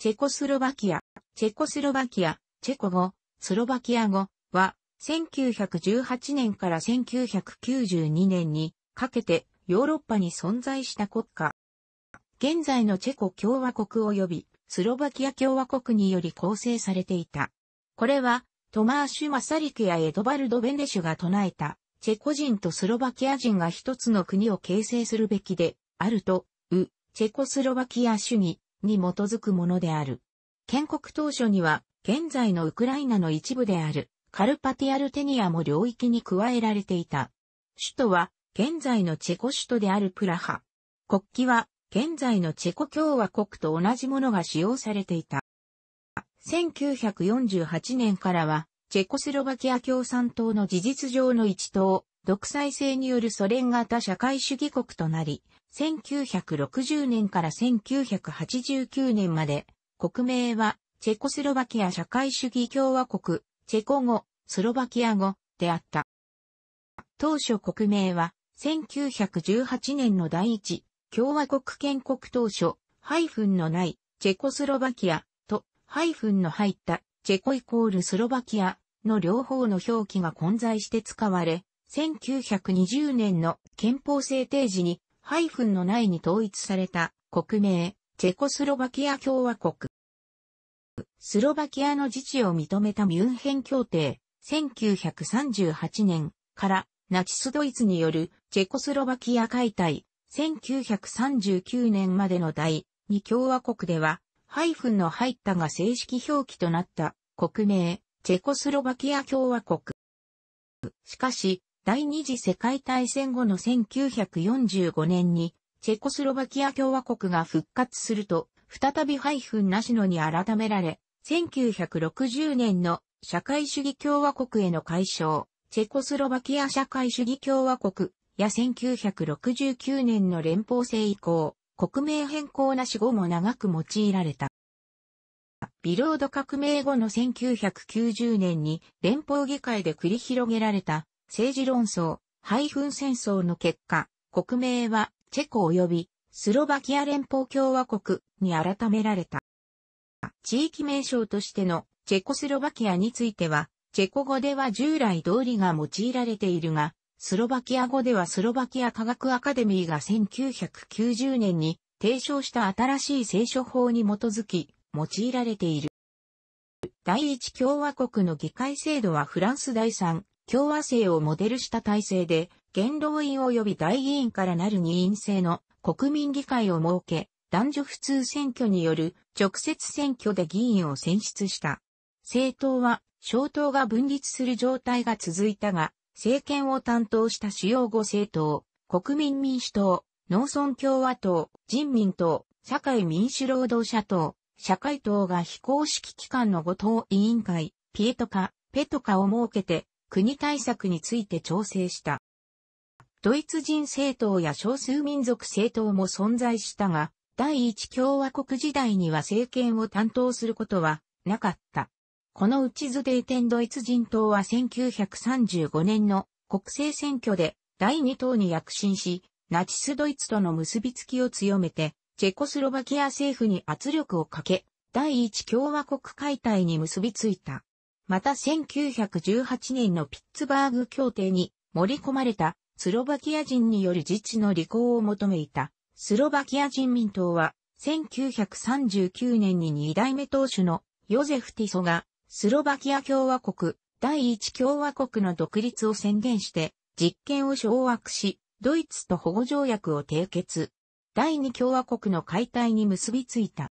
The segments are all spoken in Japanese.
チェコスロバキア、チェコスロバキア、チェコ語、スロバキア語は、1918年から1992年にかけてヨーロッパに存在した国家。現在のチェコ共和国及びスロバキア共和国により構成されていた。これはトマーシュ・マサリクやエドバルド・ベネシュが唱えたチェコ人とスロバキア人が一つの国を形成するべきであると、う、チェコスロバキア主義に基づくものである。建国当初には、現在のウクライナの一部である、カルパティアルテニアも領域に加えられていた。首都は、現在のチェコ首都であるプラハ。国旗は、現在のチェコ共和国と同じものが使用されていた。1948年からは、チェコスロバキア共産党の事実上の一党、独裁制によるソ連型社会主義国となり、1960年から1989年まで、国名は、チェコスロバキア社会主義共和国、チェコ語、スロバキア語、であった。当初国名は、1918年の第一、共和国建国当初、ハイフンのない、チェコスロバキア、と、ハイフンの入った、チェコイコールスロバキア、の両方の表記が混在して使われ、1920年の憲法制定時にハイフンの内に統一された国名、チェコスロバキア共和国。スロバキアの自治を認めたミュンヘン協定、1938年からナチスドイツによるチェコスロバキア解体、1939年までの第2共和国では、ハイフンの入ったが正式表記となった国名、チェコスロバキア共和国。しかし、第二次世界大戦後の1945年に、チェコスロバキア共和国が復活すると、再びハイフンなしのに改められ、1960年の社会主義共和国への解消、チェコスロバキア社会主義共和国や1969年の連邦制以降、国名変更なし後も長く用いられた。ビロード革命後の1990年に連邦議会で繰り広げられた政治論争、ハイフン戦争の結果、国名はチェコ及びスロバキア連邦共和国に改められた。地域名称としてのチェコスロバキアについては、チェコ語では従来通りが用いられているが、スロバキア語ではスロバキア科学アカデミーが1990年に提唱した新しい聖書法に基づき用いられている。第一共和国の議会制度はフランス第三共和制をモデルした体制で、元老院及び大議員からなる二院制の国民議会を設け、男女普通選挙による直接選挙で議員を選出した。政党は、小党が分立する状態が続いたが、政権を担当した主要5政党、国民民主党、農村共和党、人民党、社会民主労働者党、社会党が非公式機関の5党委員会、ピエトカ、ペトカを設けて、国対策について調整した。ドイツ人政党や少数民族政党も存在したが、第一共和国時代には政権を担当することはなかった。このうちズデーテンドイツ人党は1935年の国政選挙で第二党に躍進し、ナチスドイツとの結びつきを強めて、チェコスロバキア政府に圧力をかけ、第一共和国解体に結びついた。また1918年のピッツバーグ協定に盛り込まれたスロバキア人による自治の履行を求めいたスロバキア人民党は1939年に2代目党首のヨゼフ・ティソがスロバキア共和国第一共和国の独立を宣言して実権を掌握しドイツと保護条約を締結。第二共和国の解体に結びついた。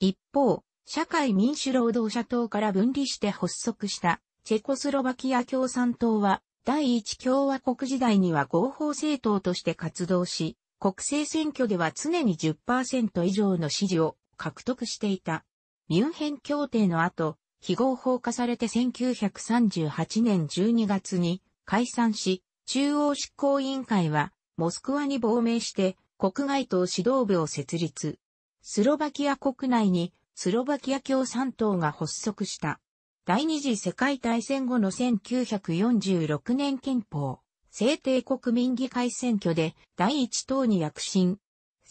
一方、社会民主労働者党から分離して発足したチェコスロバキア共産党は第一共和国時代には合法政党として活動し、国政選挙では常に10%以上の支持を獲得していた。ミュンヘン協定の後、非合法化されて1938年12月に解散し、中央執行委員会はモスクワに亡命して国外党指導部を設立。スロバキア国内にスロバキア共産党が発足した。第二次世界大戦後の1946年憲法、制定国民議会選挙で第一党に躍進。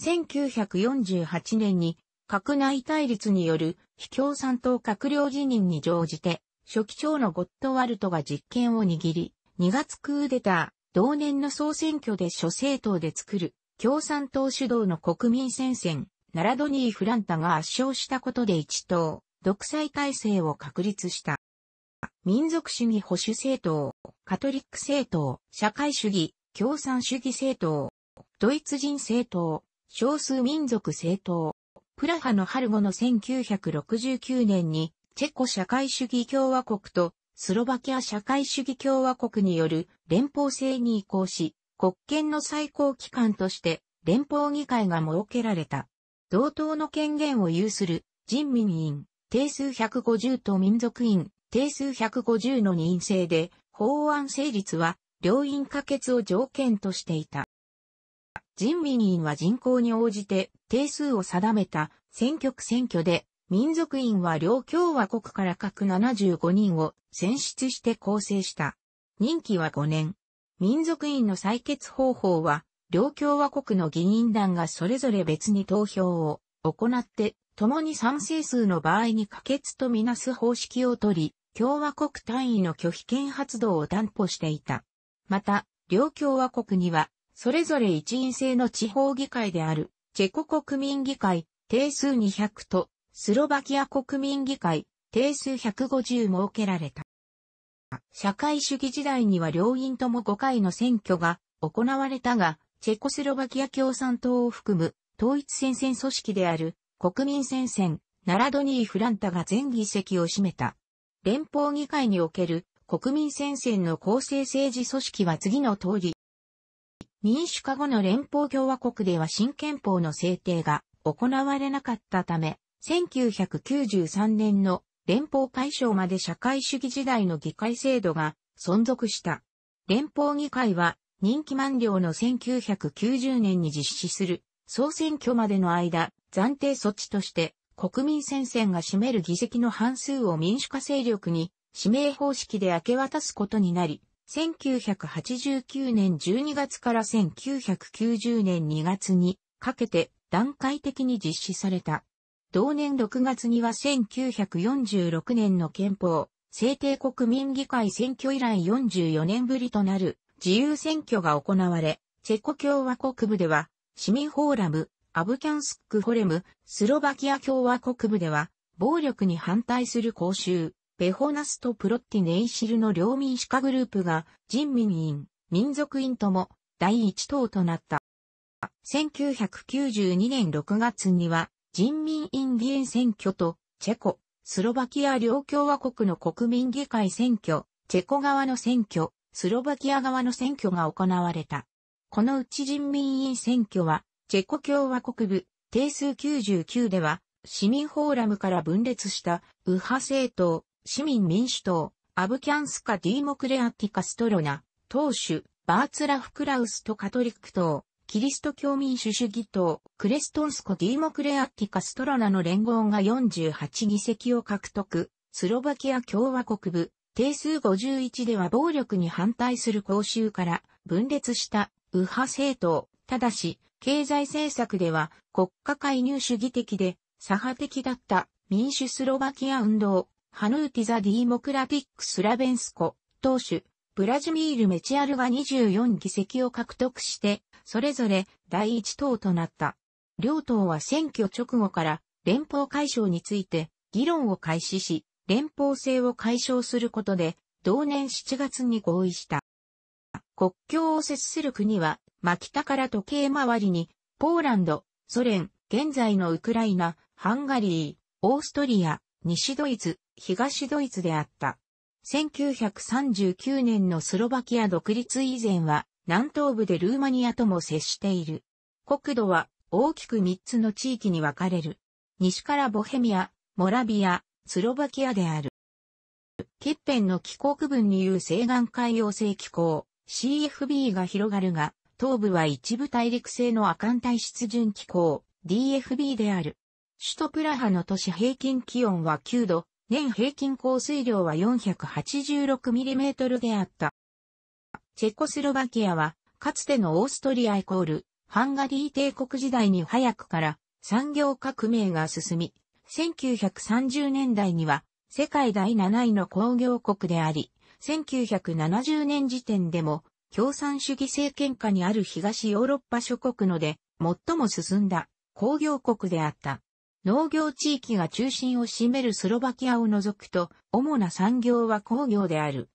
1948年に、閣内対立による非共産党閣僚辞任に乗じて、初期長のゴッドワルトが実権を握り、2月クーデター、同年の総選挙で諸政党で作る、共産党主導の国民戦線、ナラドニー・フランタが圧勝したことで一党、独裁体制を確立した。民族主義保守政党、カトリック政党、社会主義、共産主義政党、ドイツ人政党、少数民族政党、プラハの春後の1969年に、チェコ社会主義共和国とスロバキア社会主義共和国による連邦制に移行し、国権の最高機関として連邦議会が設けられた。同等の権限を有する人民院員定数150と民族院員定数150の任制で法案成立は両院可決を条件としていた。人民院員は人口に応じて定数を定めた選挙区選挙で民族院は両共和国から各75人を選出して構成した。任期は5年。民族院の採決方法は両共和国の議員団がそれぞれ別に投票を行って、共に賛成数の場合に可決とみなす方式をとり、共和国単位の拒否権発動を担保していた。また、両共和国には、それぞれ一員制の地方議会である、チェコ国民議会、定数200と、スロバキア国民議会、定数150設けられた。社会主義時代には両院とも5回の選挙が行われたが、チェコスロバキア共産党を含む統一戦線組織である国民戦線、ナラドニー・フランタが全議席を占めた。連邦議会における国民戦線の構成政治組織は次の通り。民主化後の連邦共和国では新憲法の制定が行われなかったため、1993年の連邦解消まで社会主義時代の議会制度が存続した。連邦議会は任期満了の1990年に実施する総選挙までの間、暫定措置として国民戦線が占める議席の半数を民主化勢力に指名方式で明け渡すことになり、1989年12月から1990年2月にかけて段階的に実施された。同年6月には1946年の憲法、制定国民議会選挙以来44年ぶりとなる自由選挙が行われ、チェコ共和国部では、市民フォーラム、アブキャンスククホレム、スロバキア共和国部では、暴力に反対する公衆、ベホナスとプロッティネイシルの両民主化グループが、人民院、民族院とも、第一党となった。1992年6月には、人民院議員選挙と、チェコ、スロバキア両共和国の国民議会選挙、チェコ側の選挙、スロバキア側の選挙が行われた。このうち人民委員選挙は、チェコ共和国部、定数99では、市民フォーラムから分裂した、右派政党、市民民主党、アブキャンスカ・ディーモクレアティカ・ストロナ、党首、バーツラフ・クラウスとカトリック党、キリスト教民主主義党、クレストンスコ・ディーモクレアティカ・ストロナの連合が48議席を獲得、スロバキア共和国部、定数51では暴力に反対する公衆から分裂した右派政党。ただし、経済政策では国家介入主義的で左派的だった民主スロバキア運動、ハヌーティザ・ディーモクラティック・スラベンスコ、党首、ブラジミール・メチアルが24議席を獲得して、それぞれ第一党となった。両党は選挙直後から連邦解消について議論を開始し、連邦制を解消することで、同年7月に合意した。国境を接する国は、真北から時計回りに、ポーランド、ソ連、現在のウクライナ、ハンガリー、オーストリア、西ドイツ、東ドイツであった。1939年のスロバキア独立以前は、南東部でルーマニアとも接している。国土は大きく3つの地域に分かれる。西からボヘミア、モラビア、スロバキアである。欠片の気候区分に有西岸海洋性気候、CFB が広がるが、東部は一部大陸性の亜寒帯湿潤気候、DFB である。首都プラハの都市平均気温は9度、年平均降水量は 486mm であった。チェコスロバキアは、かつてのオーストリアイコール、ハンガリー帝国時代に早くから産業革命が進み、1930年代には世界第7位の工業国であり、1970年時点でも共産主義政権下にある東ヨーロッパ諸国ので最も進んだ工業国であった。農業地域が中心を占めるスロバキアを除くと主な産業は工業である。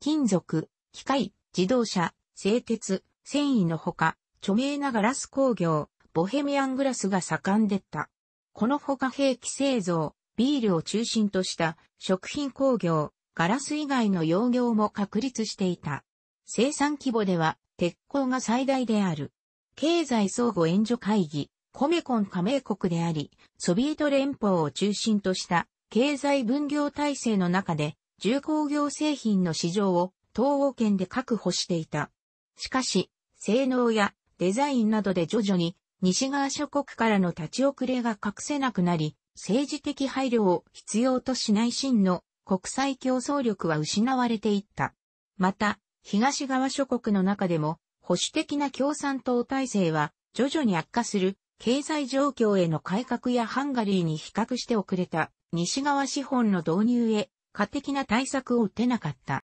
金属、機械、自動車、製鉄、繊維のほか、著名なガラス工業、ボヘミアングラスが盛んでった。この他兵器製造、ビールを中心とした食品工業、ガラス以外の用業も確立していた。生産規模では鉄鋼が最大である。経済相互援助会議、コメコン加盟国であり、ソビエト連邦を中心とした経済分業体制の中で重工業製品の市場を東欧圏で確保していた。しかし、性能やデザインなどで徐々に西側諸国からの立ち遅れが隠せなくなり、政治的配慮を必要としない真の国際競争力は失われていった。また、東側諸国の中でも保守的な共産党体制は徐々に悪化する経済状況への改革やハンガリーに比較して遅れた西側資本の導入へ過的な対策を打てなかった。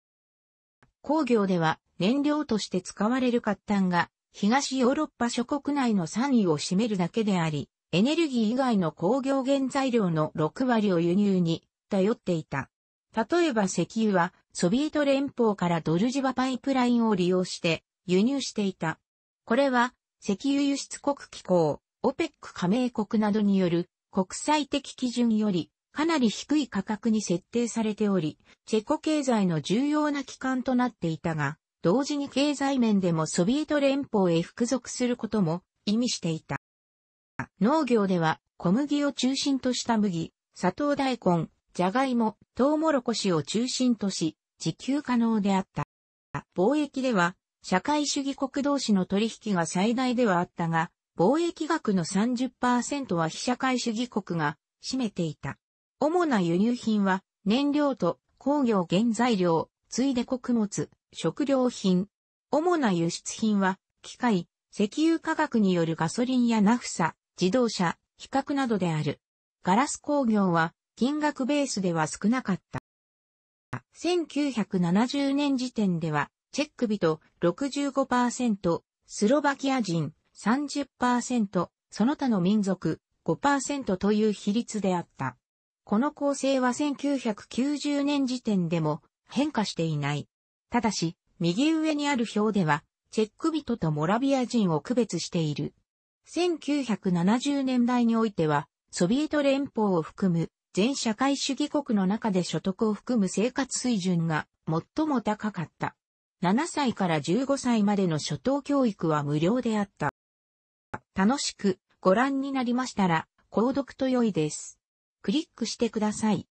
工業では燃料として使われる活炭が東ヨーロッパ諸国内の3位を占めるだけであり、エネルギー以外の工業原材料の6割を輸入に頼っていた。例えば石油はソビエト連邦からドルジバパイプラインを利用して輸入していた。これは石油輸出国機構、OPEC 加盟国などによる国際的基準よりかなり低い価格に設定されており、チェコ経済の重要な機関となっていたが、同時に経済面でもソビエト連邦へ服属することも意味していた。農業では小麦を中心とした麦、砂糖大根、ジャガイモ、トウモロコシを中心とし、自給可能であった。貿易では、社会主義国同士の取引が最大ではあったが、貿易額の30%は非社会主義国が占めていた。主な輸入品は、燃料と工業原材料、ついで穀物、食料品。主な輸出品は、機械、石油化学によるガソリンやナフサ、自動車、比較などである。ガラス工業は、金額ベースでは少なかった。1970年時点では、チェック人65%、スロバキア人30%、その他の民族5%という比率であった。この構成は1990年時点でも変化していない。ただし、右上にある表では、チェック人とモラビア人を区別している。1970年代においては、ソビエト連邦を含む全社会主義国の中で所得を含む生活水準が最も高かった。7歳から15歳までの初等教育は無料であった。楽しくご覧になりましたら、購読と良いです。クリックしてください。